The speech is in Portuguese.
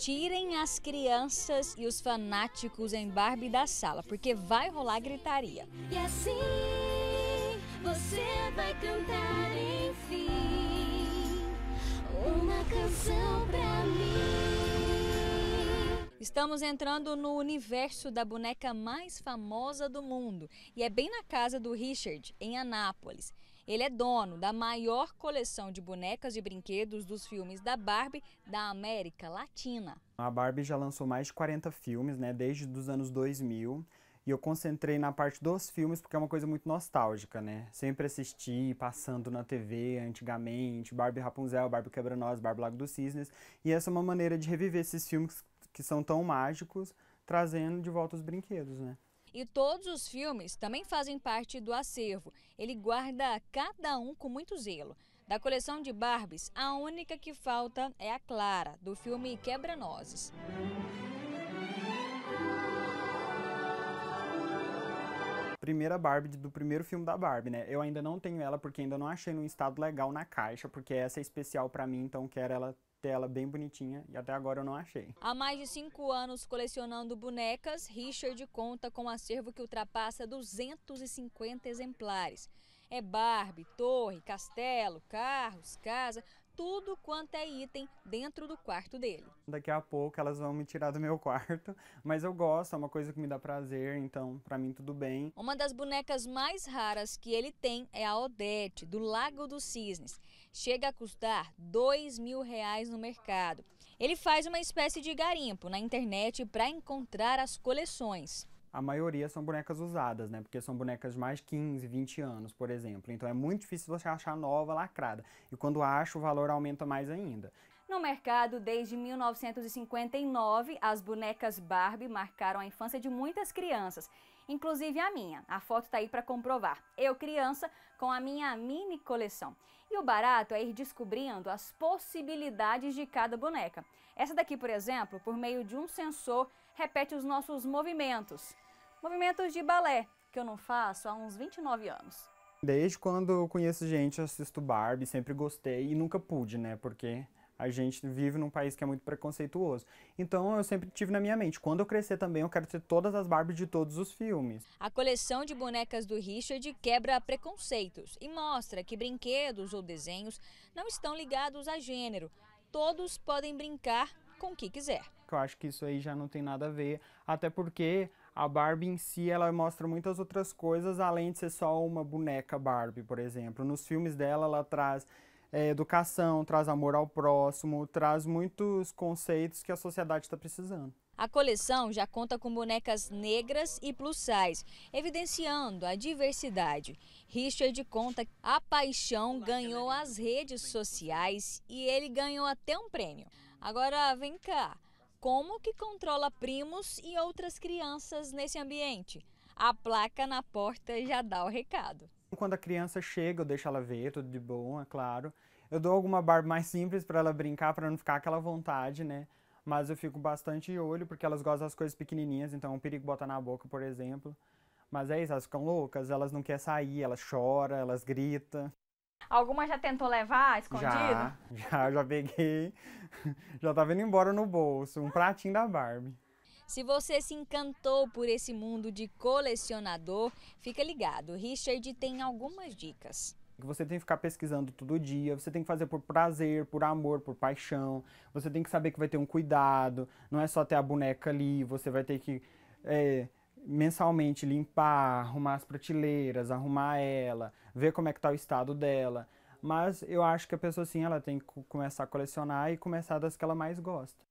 tirem as crianças e os fanáticos em Barbie da sala, porque vai rolar gritaria. E assim você vai cantar enfim uma canção pra mim. Estamos entrando no universo da boneca mais famosa do mundo e é bem na casa do Richard, em Anápolis. Ele é dono da maior coleção de bonecas e brinquedos dos filmes da Barbie da América Latina. A Barbie já lançou mais de 40 filmes, né, desde os anos 2000. E eu concentrei na parte dos filmes porque é uma coisa muito nostálgica, né? Sempre assisti, passando na TV antigamente, Barbie Rapunzel, Barbie Quebra-Nós, Barbie Lago dos Cisnes. E essa é uma maneira de reviver esses filmes que são tão mágicos, trazendo de volta os brinquedos, né? E todos os filmes também fazem parte do acervo. Ele guarda cada um com muito zelo. Da coleção de Barbies, a única que falta é a Clara, do filme Quebra-Nozes. primeira Barbie do primeiro filme da Barbie, né? Eu ainda não tenho ela porque ainda não achei num estado legal na caixa, porque essa é especial para mim, então quero ela tela bem bonitinha e até agora eu não achei. Há mais de cinco anos colecionando bonecas, Richard conta com um acervo que ultrapassa 250 exemplares. É Barbie, torre, castelo, carros, casa, tudo quanto é item dentro do quarto dele. Daqui a pouco elas vão me tirar do meu quarto, mas eu gosto, é uma coisa que me dá prazer, então para mim tudo bem. Uma das bonecas mais raras que ele tem é a Odete, do Lago dos Cisnes. Chega a custar dois mil reais no mercado. Ele faz uma espécie de garimpo na internet para encontrar as coleções a maioria são bonecas usadas, né? Porque são bonecas de mais 15, 20 anos, por exemplo. Então é muito difícil você achar nova lacrada. E quando acha, o valor aumenta mais ainda. No mercado, desde 1959, as bonecas Barbie marcaram a infância de muitas crianças inclusive a minha. A foto está aí para comprovar. Eu criança com a minha mini coleção. E o barato é ir descobrindo as possibilidades de cada boneca. Essa daqui, por exemplo, por meio de um sensor, repete os nossos movimentos. Movimentos de balé, que eu não faço há uns 29 anos. Desde quando eu conheço gente, assisto Barbie, sempre gostei e nunca pude, né? Porque a gente vive num país que é muito preconceituoso. Então eu sempre tive na minha mente, quando eu crescer também eu quero ter todas as Barbies de todos os filmes. A coleção de bonecas do Richard quebra preconceitos e mostra que brinquedos ou desenhos não estão ligados a gênero. Todos podem brincar com o que quiser. Eu acho que isso aí já não tem nada a ver, até porque a Barbie em si ela mostra muitas outras coisas além de ser só uma boneca Barbie, por exemplo. Nos filmes dela ela traz é, educação, traz amor ao próximo, traz muitos conceitos que a sociedade está precisando. A coleção já conta com bonecas negras e plus size, evidenciando a diversidade. Richard conta que a paixão ganhou as redes sociais e ele ganhou até um prêmio. Agora, vem cá, como que controla primos e outras crianças nesse ambiente? A placa na porta já dá o recado. Quando a criança chega, eu deixo ela ver, tudo de bom, é claro. Eu dou alguma barba mais simples para ela brincar, para não ficar aquela vontade, né? Mas eu fico bastante olho, porque elas gostam das coisas pequenininhas, então é um perigo botar na boca, por exemplo. Mas é isso, elas ficam loucas, elas não querem sair, elas choram, elas gritam. Alguma já tentou levar escondido? Já, já, já peguei. Já tava tá indo embora no bolso, um pratinho da Barbie. Se você se encantou por esse mundo de colecionador, fica ligado, Richard tem algumas dicas que você tem que ficar pesquisando todo dia, você tem que fazer por prazer, por amor, por paixão, você tem que saber que vai ter um cuidado, não é só ter a boneca ali, você vai ter que é, mensalmente limpar, arrumar as prateleiras, arrumar ela, ver como é que tá o estado dela. Mas eu acho que a pessoa assim ela tem que começar a colecionar e começar das que ela mais gosta.